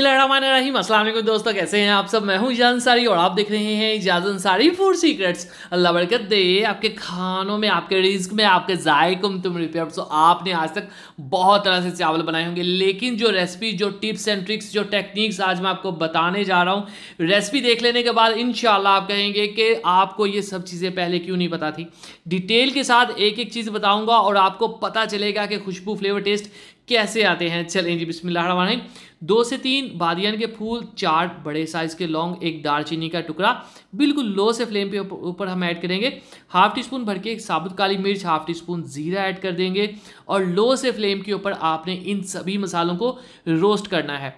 असलम दोस्तों कैसे हैं आप सब मैं हूं इजाज अंसारी और आप देख रहे हैं इजाज अंसारी फूड सीक्रेट्स अल्लाह बरकत दे आपके खानों में आपके रिस्क में आपके जायक में तुम रिपेयर सो तो आपने आज तक बहुत तरह से चावल बनाए होंगे लेकिन जो रेसिपी जो टिप्स एंड ट्रिक्स जो टेक्निक्स आज मैं आपको बताने जा रहा हूँ रेसिपी देख लेने के बाद इन आप कहेंगे कि आपको ये सब चीज़ें पहले क्यों नहीं पता थी डिटेल के साथ एक एक चीज़ बताऊँगा और आपको पता चलेगा कि खुशबू फ्लेवर टेस्ट कैसे आते हैं चलें जी बिस्मिल्लाह दो से तीन बादियान के फूल चार बड़े साइज़ के लॉन्ग एक दारचीनी का टुकड़ा बिल्कुल लो से फ्लेम पे ऊपर हम ऐड करेंगे हाफ टी स्पून भर के साबुत काली मिर्च हाफ टी स्पून ज़ीरा ऐड कर देंगे और लो से फ्लेम के ऊपर आपने इन सभी मसालों को रोस्ट करना है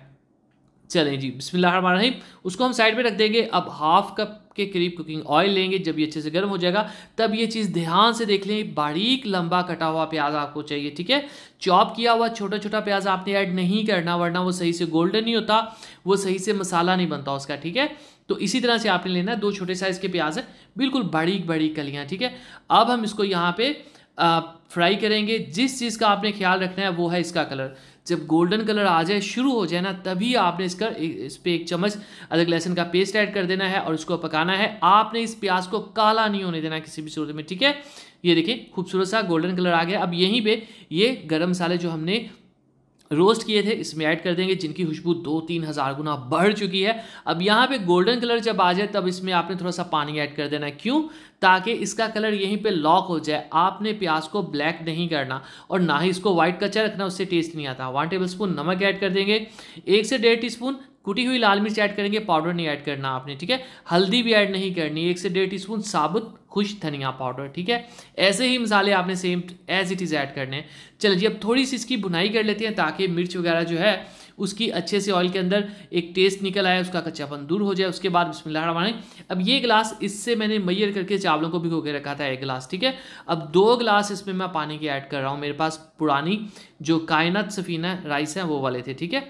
चलें जी बिस्मिल्लाहिर्रहमानिर्रहीम उसको हम साइड में रख देंगे अब हाफ कप के करीब कुकिंग ऑयल लेंगे जब ये अच्छे से गर्म हो जाएगा तब ये चीज़ ध्यान से देख लें बारीक लंबा कटा हुआ प्याज आपको चाहिए ठीक है चॉप किया हुआ छोटा छोटा प्याज आपने ऐड नहीं करना वरना वो सही से गोल्डन नहीं होता वो सही से मसाला नहीं बनता उसका ठीक है तो इसी तरह से आपने लेना है दो छोटे साइज़ के प्याज है बिल्कुल बारीक बारीक कलियाँ ठीक है अब हम इसको यहाँ पर फ्राई करेंगे जिस चीज़ का आपने ख्याल रखना है वो है इसका कलर जब गोल्डन कलर आ जाए शुरू हो जाए ना तभी आपने इसका इस पर एक चम्मच अदरक लहसुन का पेस्ट ऐड कर देना है और इसको पकाना है आपने इस प्याज को काला नहीं होने देना किसी भी सूरत में ठीक है ये देखिए खूबसूरत सा गोल्डन कलर आ गया अब यहीं पे ये गरम मसाले जो हमने रोस्ट किए थे इसमें ऐड कर देंगे जिनकी खुशबू दो तीन हज़ार गुना बढ़ चुकी है अब यहाँ पे गोल्डन कलर जब आ जाए तब इसमें आपने थोड़ा सा पानी ऐड कर देना है क्यों ताकि इसका कलर यहीं पे लॉक हो जाए आपने प्याज को ब्लैक नहीं करना और ना ही इसको व्हाइट कच्चा रखना उससे टेस्ट नहीं आता वन टेबल स्पून नमक ऐड कर देंगे एक से डेढ़ टी स्पून कुटी हुई लाल मिर्च ऐड करेंगे पाउडर नहीं ऐड करना आपने ठीक है हल्दी भी ऐड नहीं करनी एक से डेढ़ टीस्पून साबुत खुश धनिया पाउडर ठीक है ऐसे ही मसाले आपने same as it is add करने हैं चलिए जी अब थोड़ी सी इसकी बुनाई कर लेते हैं ताकि मिर्च वगैरह जो है उसकी अच्छे से ऑयल के अंदर एक टेस्ट निकल आए उसका कच्चापन दूर हो जाए उसके बाद बिस्मिल्लाह रमान अब ये गिलास इससे मैंने मैयर करके चावलों को भिगो के रखा था एक गिलास ठीक है अब दो गिलास इसमें मैं पानी के ऐड कर रहा हूँ मेरे पास पुरानी जो कायनत सफ़ीना राइस है वो वाले थे ठीक है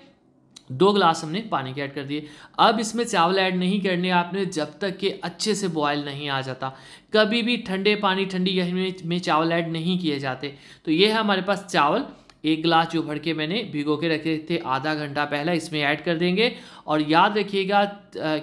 दो ग्लास हमने पानी के ऐड कर दिए अब इसमें चावल ऐड नहीं करने आपने जब तक कि अच्छे से बॉयल नहीं आ जाता कभी भी ठंडे पानी ठंडी गहरी में चावल ऐड नहीं किए जाते तो ये है हमारे पास चावल एक गिलास जो भर के मैंने भिगो के रखे थे आधा घंटा पहले इसमें ऐड कर देंगे और याद रखिएगा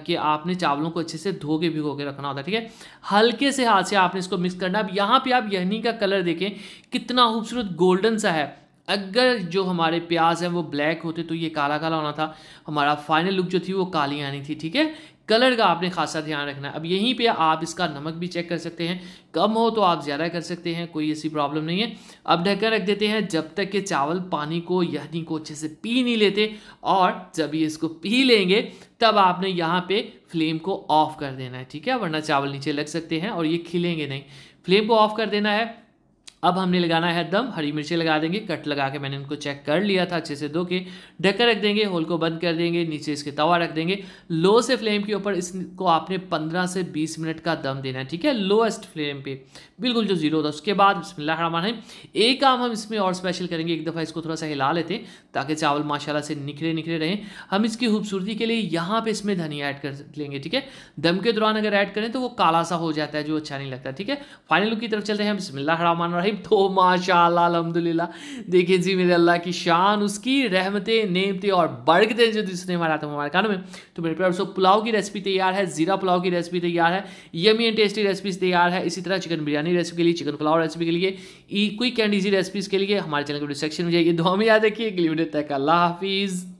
कि आपने चावलों को अच्छे से धो के भिगो के रखना होता है ठीक है हल्के से हाथ से आपने इसको मिक्स करना अब यहाँ पे आप यहनी का कलर देखें कितना खूबसूरत गोल्डन सा है अगर जो हमारे प्याज हैं वो ब्लैक होते तो ये काला काला होना था हमारा फाइनल लुक जो थी वो काली आनी थी ठीक है कलर का आपने खासा ध्यान रखना है अब यहीं पे आप इसका नमक भी चेक कर सकते हैं कम हो तो आप ज़्यादा कर सकते हैं कोई ऐसी प्रॉब्लम नहीं है अब ढक्कन रख देते हैं जब तक कि चावल पानी को यानी को अच्छे से पी नहीं लेते और जब ये इसको पी लेंगे तब आपने यहाँ पे फ्लेम को ऑफ़ कर देना है ठीक है वरना चावल नीचे लग सकते हैं और ये खिलेंगे नहीं फ्लेम को ऑफ़ कर देना है अब हमने लगाना है दम हरी मिर्ची लगा देंगे कट लगा के मैंने इनको चेक कर लिया था अच्छे से धो के ढक्कर रख देंगे होल को बंद कर देंगे नीचे इसके तवा रख देंगे लो से फ्लेम के ऊपर इसको आपने 15 से 20 मिनट का दम देना है ठीक है लोएस्ट फ्लेम पे बिल्कुल जो जीरो था उसके बाद बसमिल्लामान है एक काम हम इसमें और स्पेशल करेंगे एक दफ़ा इसको थोड़ा सा हिला लेते हैं ताकि चावल माशाला से निखरे निखरे रहें हम इसकी खूबसूरती के लिए यहाँ पर इसमें धनिया ऐड कर लेंगे ठीक है दम के दौरान अगर ऐड करें तो वो काला सा हो जाता है जो अच्छा नहीं लगता ठीक है फाइनल की तरफ चलते हैं हम मान रहे तारीफ तो माशाल्लाह अलहमदिल्ला देखिए जी मेरे अल्लाह की शान उसकी रहमतें नेमतें और बरकतें जो दूसरे हमारे आते हैं हमारे खाने में तो मेरे प्यार दोस्तों पुलाव की रेसिपी तैयार है ज़ीरा पुलाव की रेसिपी तैयार है यमी एंड टेस्टी रेसिपीज तैयार है इसी तरह चिकन बिरयानी रेसिपी के लिए चिकन पुलाव रेसिपी के लिए क्विक एंड ईजी रेसिपीज़ के लिए हमारे चैनल के डिस्क्रिप्शन में जाइए दो हमें याद रखिए अगली वीडियो तक अल्लाह हाफिज़